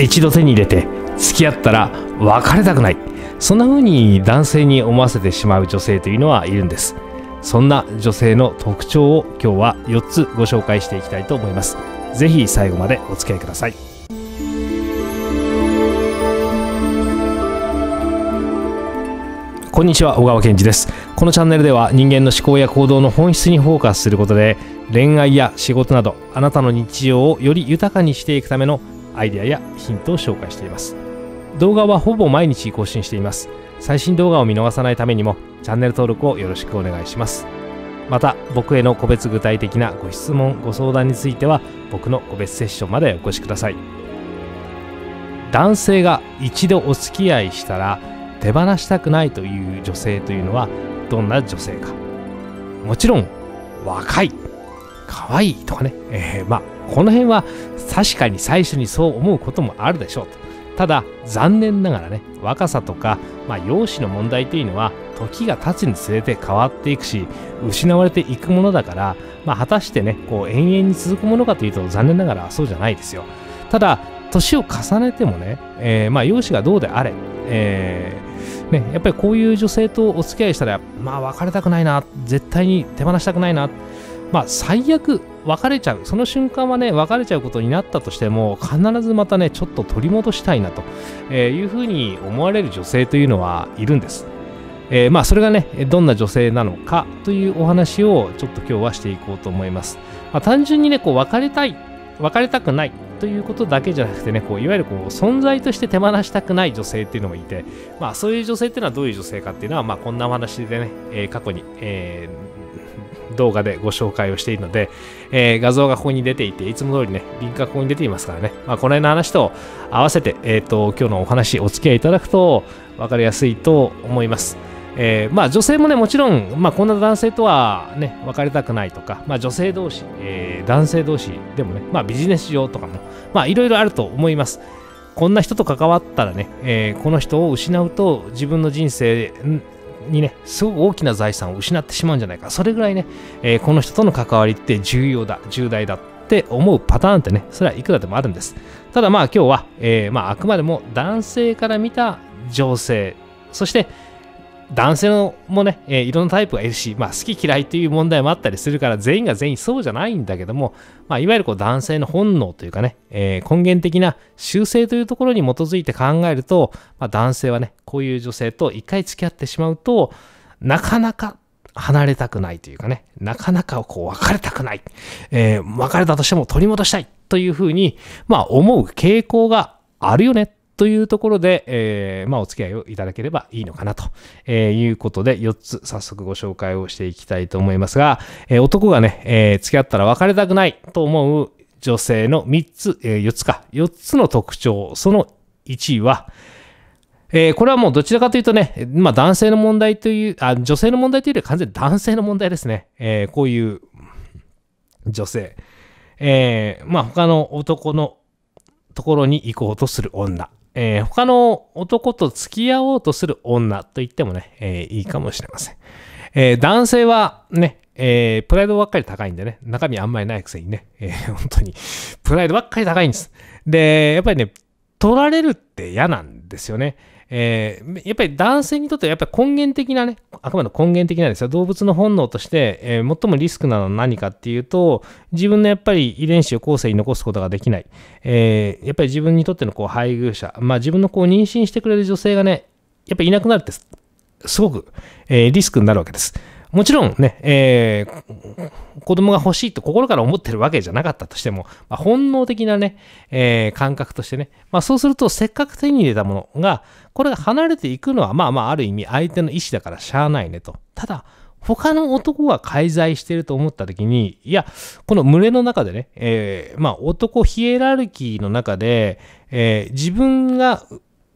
一度手に入れて付き合ったら別れたくないそんな風に男性に思わせてしまう女性というのはいるんですそんな女性の特徴を今日は4つご紹介していきたいと思います是非最後までお付き合いくださいこんにちは小川健二ですこのチャンネルでは人間の思考や行動の本質にフォーカスすることで恋愛や仕事などあなたの日常をより豊かにしていくためのアイデアやヒントを紹介しています動画はほぼ毎日更新しています最新動画を見逃さないためにもチャンネル登録をよろしくお願いしますまた僕への個別具体的なご質問ご相談については僕の個別セッションまでお越しください男性が一度お付き合いしたら手放したくないという女性というのはどんな女性かもちろん若い可愛いとかね、えー、まあこの辺は確かに最初にそう思うこともあるでしょうと。ただ残念ながらね若さとか、まあ、容姿の問題というのは時が経つにつれて変わっていくし失われていくものだから、まあ、果たしてねこう延々に続くものかというと残念ながらそうじゃないですよただ年を重ねてもね、えー、まあ容姿がどうであれ、えーね、やっぱりこういう女性とお付き合いしたらまあ別れたくないな絶対に手放したくないなまあ最悪別れちゃうその瞬間はね別れちゃうことになったとしても必ずまたねちょっと取り戻したいなと、えいうふうに思われる女性というのはいるんです、えー、まあそれがねどんな女性なのかというお話をちょっと今日はしていこうと思います、まあ、単純にねこう別れたい別れたくないということだけじゃなくてねこういわゆるこう存在として手放したくない女性っていうのもいて、まあ、そういう女性っていうのはどういう女性かっていうのは、まあ、こんなお話でね、えー、過去に、えー、動画でご紹介をしているので、えー、画像がここに出ていて、いつも通りね、リンクがここに出ていますからね、まあ、この辺の話と合わせて、えっ、ー、と、今日のお話お付き合いいただくと分かりやすいと思います。えー、まあ女性もね、もちろん、まあこんな男性とはね、別れたくないとか、まあ女性同士、えー、男性同士でもね、まあビジネス上とかも、まあいろいろあると思います。こんな人と関わったらね、えー、この人を失うと自分の人生にね、すごく大きな財産を失ってしまうんじゃないか。それぐらいね、えー、この人との関わりって重要だ、重大だって思うパターンってね、それはいくらでもあるんです。ただまあ今日は、えー、まあ、あくまでも男性から見た情勢、そして、男性のもね、えー、いろんなタイプがいるし、まあ、好き嫌いっていう問題もあったりするから全員が全員そうじゃないんだけども、まあ、いわゆるこう男性の本能というかね、えー、根源的な修正というところに基づいて考えると、まあ、男性はねこういう女性と一回付き合ってしまうとなかなか離れたくないというかねなかなかこう別れたくない、えー、別れたとしても取り戻したいというふうに、まあ、思う傾向があるよねというところで、えー、まあ、お付き合いをいただければいいのかなと、えいうことで4つ早速ご紹介をしていきたいと思いますが、え男がね、え付き合ったら別れたくないと思う女性の3つ、え4つか、4つの特徴、その1位は、えー、これはもうどちらかというとね、まあ男性の問題という、あ、女性の問題というよりは完全に男性の問題ですね。えー、こういう女性。えー、まあ他の男のところに行こうとする女。えー、他の男と付き合おうとする女と言ってもね、えー、いいかもしれません。えー、男性はね、えプライドばっかり高いんでね、中身あんまりないくせにね、え本当に、プライドばっかり高いんです。で、やっぱりね、取られるって嫌なんですよね。えー、やっぱり男性にとってはやっぱり根源的なね、あくまで根源的なですよ。動物の本能として、えー、最もリスクなのは何かっていうと、自分のやっぱり遺伝子を後世に残すことができない。えー、やっぱり自分にとってのこう配偶者、まあ自分のこう妊娠してくれる女性がね、やっぱりいなくなるってすごく、えリスクになるわけです。もちろんね、えー、子供が欲しいと心から思ってるわけじゃなかったとしても、まあ、本能的なね、えー、感覚としてね、まあ、そうするとせっかく手に入れたものが、これが離れていくのは、まあまあある意味相手の意思だからしゃあないねと。ただ、他の男が介在してると思った時に、いや、この群れの中でね、えー、まあ男ヒエラルキーの中で、えー、自分が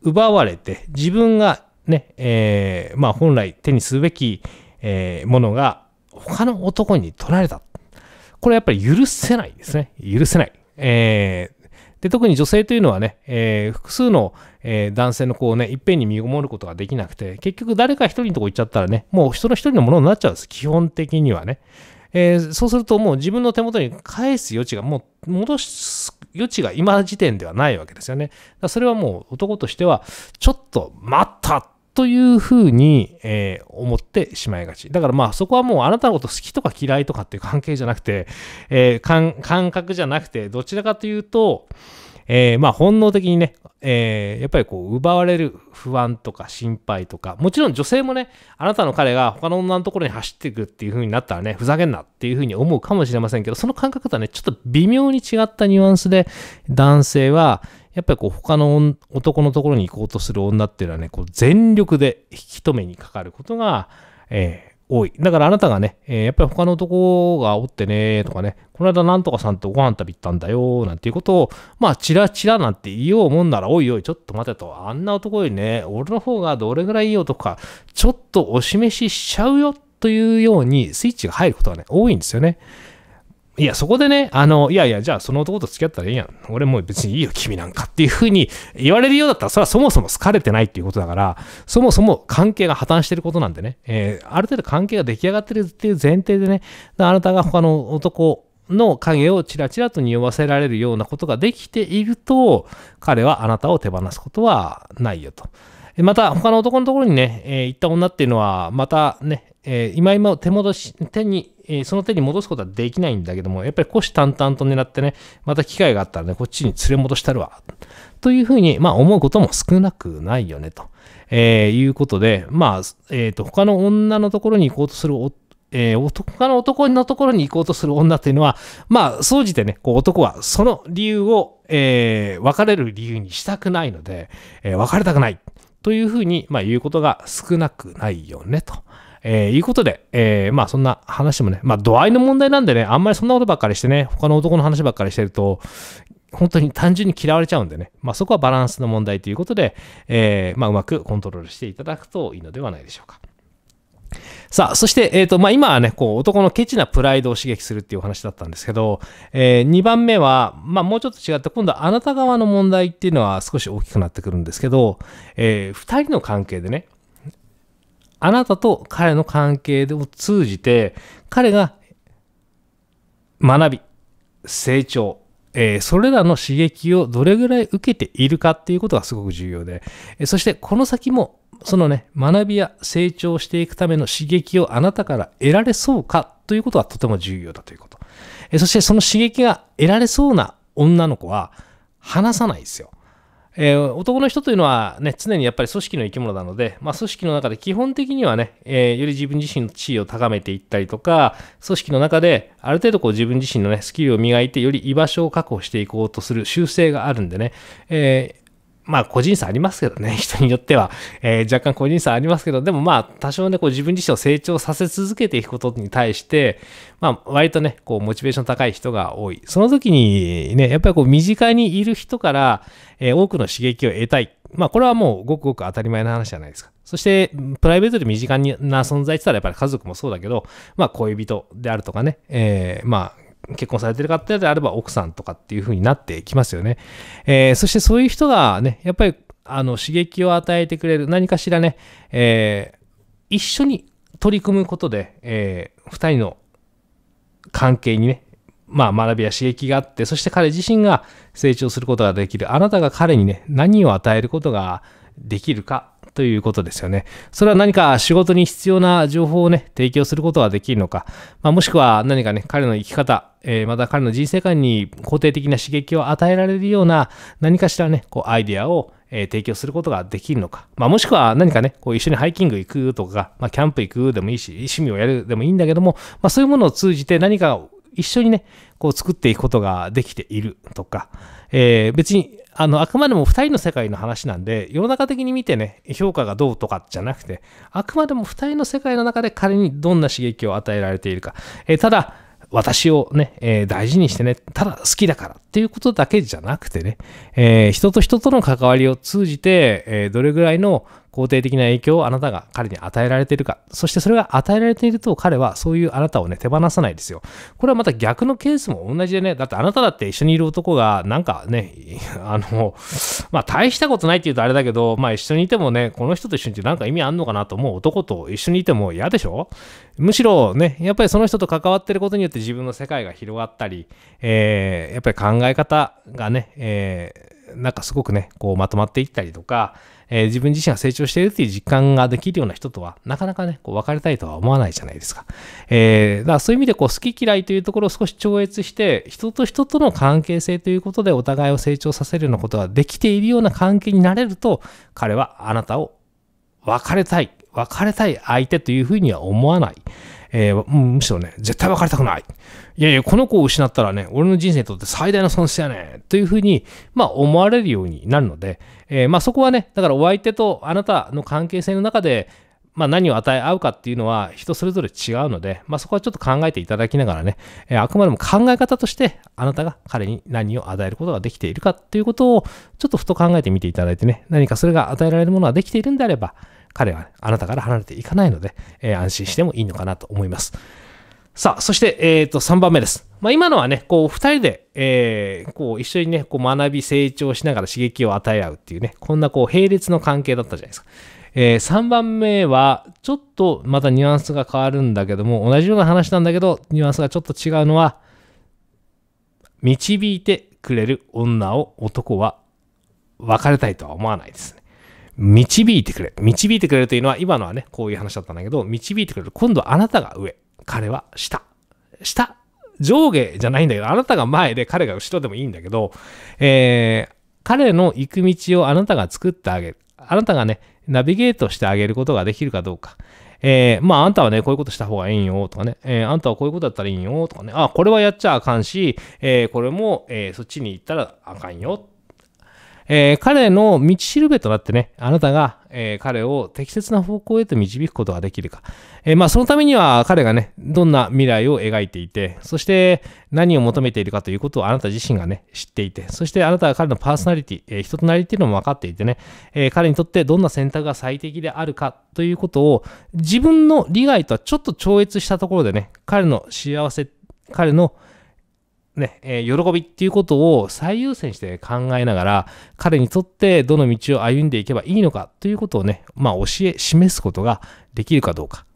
奪われて、自分がね、えー、まあ本来手にすべきえー、ものが他の男に取られた。これやっぱり許せないですね。許せない。えー、で特に女性というのはね、えー、複数の、えー、男性の子をね、いっぺんに身ごもることができなくて、結局誰か一人のとこ行っちゃったらね、もう人の一人のものになっちゃうんです。基本的にはね。えー、そうするともう自分の手元に返す余地が、もう戻す余地が今時点ではないわけですよね。だそれはもう男としては、ちょっと待ったというふうに、えー、思ってしまいがち。だからまあそこはもうあなたのこと好きとか嫌いとかっていう関係じゃなくて、えー、感覚じゃなくて、どちらかというと、えー、まあ本能的にね、えー、やっぱりこう奪われる不安とか心配とかもちろん女性もねあなたの彼が他の女のところに走っていくっていうふうになったらねふざけんなっていうふうに思うかもしれませんけどその感覚とはねちょっと微妙に違ったニュアンスで男性はやっぱりこう他の男のところに行こうとする女っていうのはね、こう全力で引き止めにかかることが、えー多い。だからあなたがね、えー、やっぱり他の男がおってねとかね、この間なんとかさんとご飯食べ行ったんだよなんていうことを、まあ、チラチラなんて言おうもんなら、おいおい、ちょっと待てと、あんな男よりね、俺の方がどれぐらいいい男か、ちょっとお示ししちゃうよというようにスイッチが入ることがね、多いんですよね。いや、そこでね、あの、いやいや、じゃあその男と付き合ったらいいやん。俺もう別にいいよ、君なんかっていうふうに言われるようだったら、それはそもそも好かれてないっていうことだから、そもそも関係が破綻してることなんでね、えー、ある程度関係が出来上がってるっていう前提でね、あなたが他の男の影をちらちらと匂わせられるようなことができていると、彼はあなたを手放すことはないよと。また、他の男のところにね、えー、行った女っていうのは、またね、えー、今今手戻し、手に、えー、その手に戻すことはできないんだけども、やっぱり虎視眈々と狙ってね、また機会があったらね、こっちに連れ戻したるわ。というふうに、まあ思うことも少なくないよね、と、えー、いうことで、まあ、えっ、ー、と、他の女のところに行こうとするえー、の男のところに行こうとする女っていうのは、まあ、総じてね、こう男はその理由を、えー、別れる理由にしたくないので、えー、別れたくない。というふうに、まあ、言うことが少なくないよね、と。えー、いうことで、えー、まあそんな話もね、まあ度合いの問題なんでね、あんまりそんなことばっかりしてね、他の男の話ばっかりしてると、本当に単純に嫌われちゃうんでね、まあそこはバランスの問題ということで、えー、まあうまくコントロールしていただくといいのではないでしょうか。さあ、そして、えっ、ー、と、まあ、今はね、こう、男のケチなプライドを刺激するっていうお話だったんですけど、えー、2番目は、まあ、もうちょっと違って、今度はあなた側の問題っていうのは少し大きくなってくるんですけど、えー、2人の関係でね、あなたと彼の関係を通じて、彼が学び、成長、えー、それらの刺激をどれぐらい受けているかっていうことがすごく重要で、えー、そしてこの先もそのね、学びや成長していくための刺激をあなたから得られそうかということはとても重要だということ。えー、そしてその刺激が得られそうな女の子は話さないですよ。えー、男の人というのは、ね、常にやっぱり組織の生き物なので、まあ、組織の中で基本的にはね、えー、より自分自身の地位を高めていったりとか、組織の中である程度こう自分自身の、ね、スキルを磨いて、より居場所を確保していこうとする習性があるんでね、えーまあ個人差ありますけどね、人によっては、えー、若干個人差ありますけど、でもまあ多少ね、こう自分自身を成長させ続けていくことに対して、まあ割とね、こうモチベーション高い人が多い。その時にね、やっぱりこう身近にいる人から、えー、多くの刺激を得たい。まあこれはもうごくごく当たり前の話じゃないですか。そして、プライベートで身近な存在って言ったらやっぱり家族もそうだけど、まあ恋人であるとかね、えー、まあ結婚されてる方であれば奥さんとかっていう風になってきますよね。えー、そしてそういう人がね、やっぱりあの刺激を与えてくれる何かしらね、えー、一緒に取り組むことで、えー、2人の関係にね、まあ、学びや刺激があって、そして彼自身が成長することができる。あなたが彼にね、何を与えることができるかということですよね。それは何か仕事に必要な情報をね、提供することができるのか、まあ、もしくは何かね、彼の生き方、えー、また彼の人生観に肯定的な刺激を与えられるような何かしらね、こうアイデアをえ提供することができるのか。まあ、もしくは何かね、こう一緒にハイキング行くとか、まあ、キャンプ行くでもいいし、趣味をやるでもいいんだけども、まあ、そういうものを通じて何か一緒にね、こう作っていくことができているとか、えー、別に、あの、あくまでも2人の世界の話なんで、世の中的に見てね、評価がどうとかじゃなくて、あくまでも2人の世界の中で彼にどんな刺激を与えられているか。えー、ただ、私をね、えー、大事にしてね、ただ好きだからっていうことだけじゃなくてね、えー、人と人との関わりを通じて、えー、どれぐらいの肯定的な影響をあなたが彼に与えられているか、そしてそれが与えられていると彼はそういうあなたをね、手放さないですよ。これはまた逆のケースも同じでね、だってあなただって一緒にいる男が、なんかね、あの、まあ大したことないって言うとあれだけど、まあ一緒にいてもね、この人と一緒にいてなんか意味あんのかなと思う男と一緒にいても嫌でしょむしろね、やっぱりその人と関わってることによって自分の世界が広がったり、えー、やっぱり考え方がね、えー、なんかすごくね、こうまとまっていったりとか、えー、自分自身が成長しているという実感ができるような人とは、なかなかね、こう別れたいとは思わないじゃないですか。えー、だからそういう意味でこう好き嫌いというところを少し超越して、人と人との関係性ということでお互いを成長させるようなことができているような関係になれると、彼はあなたを別れたい、別れたい相手というふうには思わない。えー、むしろね、絶対別れたくない。いやいや、この子を失ったらね、俺の人生にとって最大の損失やねというふうに、まあ思われるようになるので、えー、まあそこはね、だからお相手とあなたの関係性の中で、まあ、何を与え合うかっていうのは人それぞれ違うので、まあ、そこはちょっと考えていただきながらね、えー、あくまでも考え方としてあなたが彼に何を与えることができているかっていうことをちょっとふと考えてみていただいてね、何かそれが与えられるものができているんであれば、彼はあなたから離れていかないので、えー、安心してもいいのかなと思います。さあ、そして、えっ、ー、と、3番目です。まあ、今のはね、こう、2人で、えー、こう、一緒にね、こう、学び、成長しながら刺激を与え合うっていうね、こんな、こう、並列の関係だったじゃないですか。えー、3番目は、ちょっと、またニュアンスが変わるんだけども、同じような話なんだけど、ニュアンスがちょっと違うのは、導いてくれる女を男は別れたいとは思わないですね。導いてくれ導いてくれるというのは、今のはね、こういう話だったんだけど、導いてくれる。今度はあなたが上。彼は下。下。上下じゃないんだけど、あなたが前で彼が後ろでもいいんだけど、えー、彼の行く道をあなたが作ってあげる。あなたがね、ナビゲートしてあげることができるかどうか。えー、まあ、あんたはね、こういうことした方がいいよとかね、えー、あんたはこういうことだったらいいよとかね、あ、これはやっちゃあかんし、えー、これも、えそっちに行ったらあかんよえー、彼の道しるべとなってね、あなたが、えー、彼を適切な方向へと導くことができるか。えー、まあ、そのためには彼がね、どんな未来を描いていて、そして何を求めているかということをあなた自身がね、知っていて、そしてあなたは彼のパーソナリティ、えー、人となりっていうのも分かっていてね、え彼にとってどんな選択が最適であるかということを、自分の利害とはちょっと超越したところでね、彼の幸せ、彼の、ね、えー、喜びっていうことを最優先して考えながら、彼にとってどの道を歩んでいけばいいのかということをね、まあ教え、示すことができるかどうか。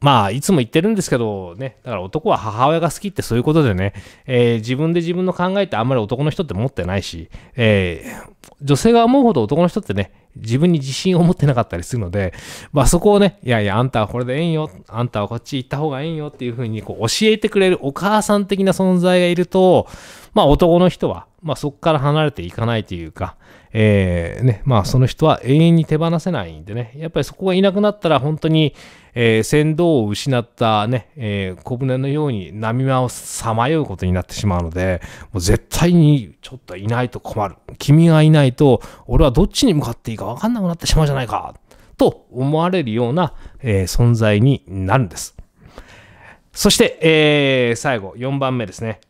まあ、いつも言ってるんですけど、ね、だから男は母親が好きってそういうことでね、えー、自分で自分の考えってあんまり男の人って持ってないし、えー、女性が思うほど男の人ってね、自分に自信を持ってなかったりするので、まあそこをね、いやいや、あんたはこれでええんよ、あんたはこっち行った方がええんよっていうふうにこう教えてくれるお母さん的な存在がいると、まあ男の人は、まあそこから離れていかないというか、えー、ね、まあその人は永遠に手放せないんでね、やっぱりそこがいなくなったら本当に、えー、船頭を失ったね、えー、小舟のように波間をさまようことになってしまうので、もう絶対にちょっといないと困る。君がいないと、俺はどっちに向かっていいかわかんなくなってしまうじゃないか、と思われるような、えー、存在になるんです。そして、えー、最後、4番目ですね。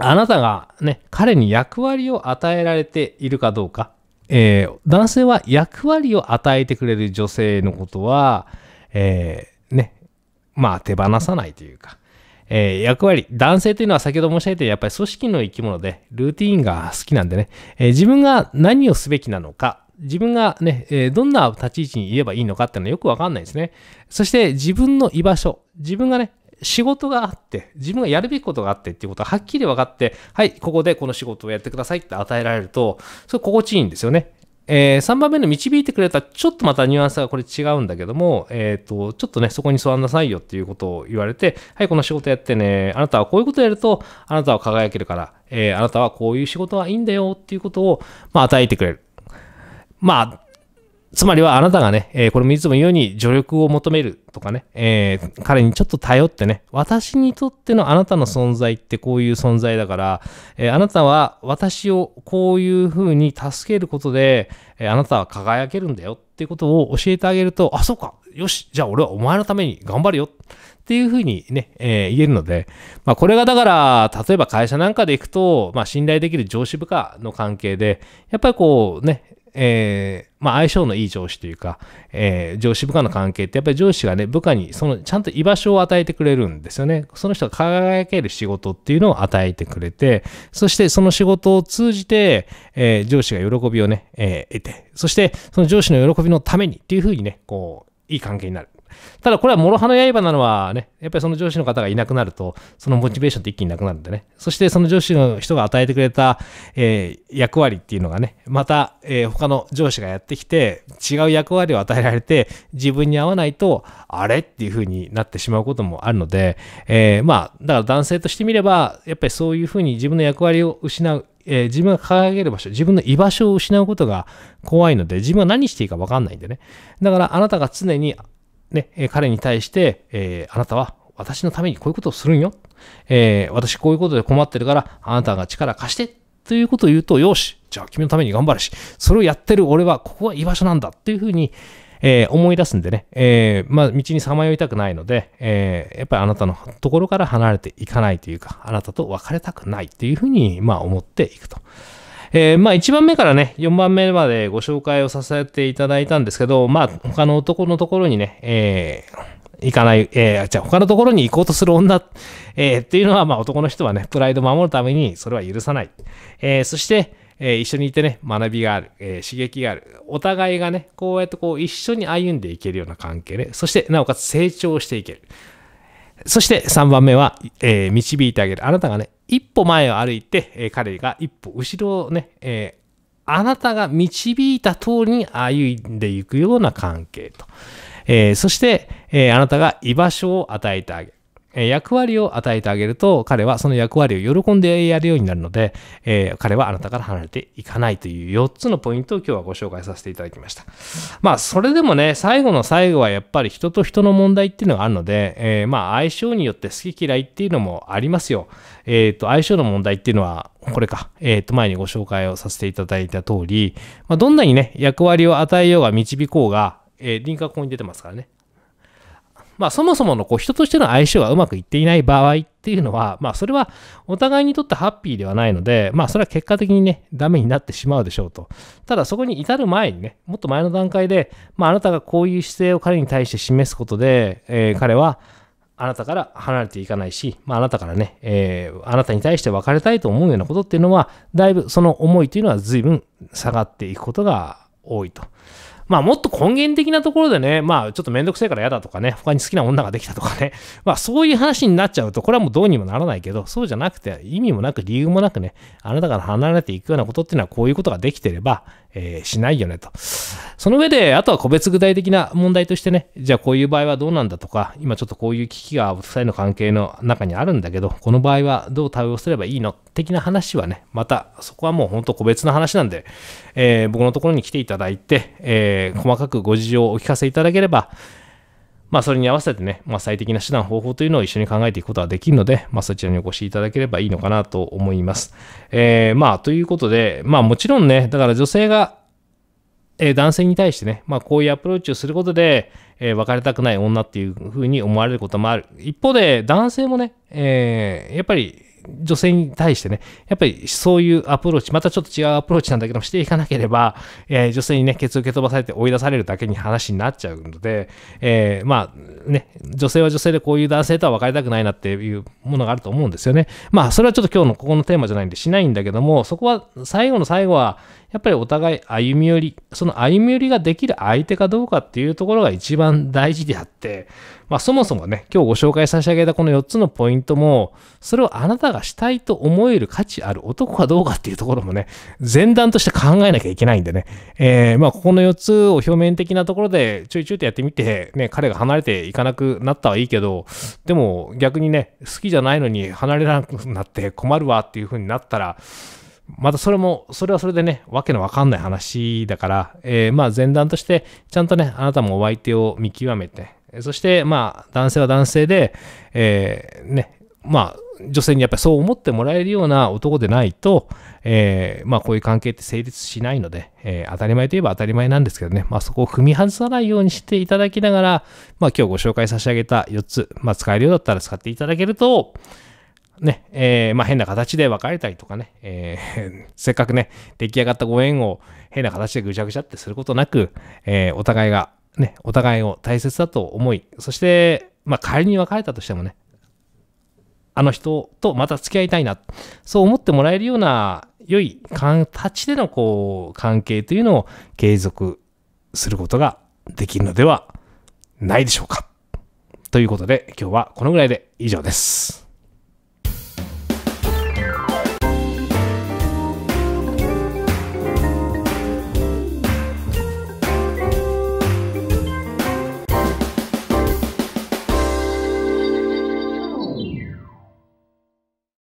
あなたがね、彼に役割を与えられているかどうか、えー、男性は役割を与えてくれる女性のことは、えー、ね、まあ手放さないというか、えー、役割、男性というのは先ほど申し上げたやっぱり組織の生き物で、ルーティーンが好きなんでね、え自分が何をすべきなのか、自分がね、えどんな立ち位置にいればいいのかっていうのはよくわかんないですね。そして自分の居場所、自分がね、仕事があって、自分がやるべきことがあってっていうことははっきり分かって、はい、ここでこの仕事をやってくださいって与えられると、それ心地いいんですよね。えー、3番目の導いてくれたちょっとまたニュアンスがこれ違うんだけども、えっ、ー、と、ちょっとね、そこに座んなさいよっていうことを言われて、はい、この仕事やってね、あなたはこういうことやると、あなたは輝けるから、えー、あなたはこういう仕事はいいんだよっていうことを、まあ、与えてくれる。まあ、つまりはあなたがね、えー、これもいつも言うように助力を求めるとかね、えー、彼にちょっと頼ってね、私にとってのあなたの存在ってこういう存在だから、えー、あなたは私をこういうふうに助けることで、えあなたは輝けるんだよっていうことを教えてあげると、あ、そうか、よし、じゃあ俺はお前のために頑張るよっていうふうにね、え言えるので、まあこれがだから、例えば会社なんかで行くと、まあ信頼できる上司部下の関係で、やっぱりこうね、えー、まあ、相性のいい上司というか、えー、上司部下の関係ってやっぱり上司がね部下にそのちゃんと居場所を与えてくれるんですよねその人が輝ける仕事っていうのを与えてくれてそしてその仕事を通じて、えー、上司が喜びをね、え得てそしてその上司の喜びのためにっていうふうにねこういい関係になるただこれは諸刃の刃なのはね、やっぱりその上司の方がいなくなると、そのモチベーションって一気になくなるんでね。そしてその上司の人が与えてくれた、えー、役割っていうのがね、また、えー、他の上司がやってきて、違う役割を与えられて、自分に合わないと、あれっていう風になってしまうこともあるので、えー、まあ、だから男性としてみれば、やっぱりそういう風に自分の役割を失う、えー、自分が掲げる場所、自分の居場所を失うことが怖いので、自分は何していいか分かんないんでね。だからあなたが常にね、彼に対して、えー、あなたは私のためにこういうことをするんよ。えー、私こういうことで困ってるから、あなたが力貸して。ということを言うと、よし、じゃあ君のために頑張るし、それをやってる俺は、ここは居場所なんだっていうふうに、えー、思い出すんでね、えー、まあ、道にさまよいたくないので、えー、やっぱりあなたのところから離れていかないというか、あなたと別れたくないっていうふうに、まあ、思っていくと。えー、まあ1番目からね、4番目までご紹介をさせていただいたんですけど、まあ他の男のところにね、えー、行かない、えー、じゃ他のところに行こうとする女、えー、っていうのは、まあ男の人はね、プライドを守るためにそれは許さない。えー、そして、えー、一緒にいてね、学びがある、えー、刺激がある。お互いがね、こうやってこう一緒に歩んでいけるような関係で、ね、そしてなおかつ成長していける。そして3番目は、えー、導いてあげる。あなたがね、一歩前を歩いて、えー、彼が一歩後ろをね、えー、あなたが導いた通りに歩んでいくような関係と。えそして、えあなたが居場所を与えてあげる。え役割を与えてあげると彼はその役割を喜んでやるようになるので、えー、彼はあなたから離れていかないという4つのポイントを今日はご紹介させていただきましたまあそれでもね最後の最後はやっぱり人と人の問題っていうのがあるので、えー、まあ相性によって好き嫌いっていうのもありますよえっ、ー、と相性の問題っていうのはこれか、えっ、ー、と前にご紹介をさせていただいた通り、まあ、どんなにね役割を与えようが導こうが、え輪郭ここに出てますからねまあ、そもそものこう人としての相性がうまくいっていない場合っていうのは、まあ、それはお互いにとってハッピーではないので、まあ、それは結果的にね、ダメになってしまうでしょうと。ただ、そこに至る前にね、もっと前の段階で、まあ、あなたがこういう姿勢を彼に対して示すことで、えー、彼は、あなたから離れていかないし、まあ、あなたからね、えー、あなたに対して別れたいと思うようなことっていうのは、だいぶその思いというのは随分下がっていくことが多いと。まあもっと根源的なところでね、まあちょっとめんどくせえから嫌だとかね、他に好きな女ができたとかね、まあそういう話になっちゃうと、これはもうどうにもならないけど、そうじゃなくて、意味もなく理由もなくね、あなたから離れていくようなことっていうのはこういうことができてれば、えー、しないよねと。その上で、あとは個別具体的な問題としてね、じゃあこういう場合はどうなんだとか、今ちょっとこういう危機が2人の関係の中にあるんだけど、この場合はどう対応すればいいの的な話はね、またそこはもう本当個別の話なんで、えー、僕のところに来ていただいて、えーえー、細かくご事情をお聞かせいただければ、まあ、それに合わせてね、まあ、最適な手段、方法というのを一緒に考えていくことができるので、まあ、そちらにお越しいただければいいのかなと思います。えー、まあ、ということで、まあ、もちろんね、だから女性が、えー、男性に対してね、まあ、こういうアプローチをすることで、えー、別れたくない女っていうふうに思われることもある。一方で、男性もね、えー、やっぱり女性に対してね、やっぱりそういうアプローチ、またちょっと違うアプローチなんだけども、していかなければ、えー、女性にね、ケツ受け飛ばされて追い出されるだけに話になっちゃうので、えー、まあね、女性は女性でこういう男性とは別れたくないなっていうものがあると思うんですよね。まあ、それはちょっと今日のここのテーマじゃないんでしないんだけども、そこは最後の最後は、やっぱりお互い歩み寄り、その歩み寄りができる相手かどうかっていうところが一番大事であって、まあそもそもね、今日ご紹介差し上げたこの4つのポイントも、それをあなたがしたいと思える価値ある男かどうかっていうところもね、前段として考えなきゃいけないんでね、えー、まあここの4つを表面的なところでちょいちょいとやってみて、ね、彼が離れていかなくなったはいいけど、でも逆にね、好きじゃないのに離れなくなって困るわっていう風になったら、またそれも、それはそれでね、わけのわかんない話だから、えー、まあ前段として、ちゃんとね、あなたもお相手を見極めて、そしてまあ男性は男性で、えー、ね、まあ女性にやっぱりそう思ってもらえるような男でないと、えー、まあこういう関係って成立しないので、えー、当たり前といえば当たり前なんですけどね、まあそこを踏み外さないようにしていただきながら、まあ今日ご紹介差し上げた4つ、まあ使えるようだったら使っていただけると、ね、えー、まあ、変な形で別れたりとかね、えー、せっかくね、出来上がったご縁を変な形でぐちゃぐちゃってすることなく、えー、お互いが、ね、お互いを大切だと思い、そして、まあ、仮に別れたとしてもね、あの人とまた付き合いたいな、そう思ってもらえるような良い形でのこう、関係というのを継続することができるのではないでしょうか。ということで、今日はこのぐらいで以上です。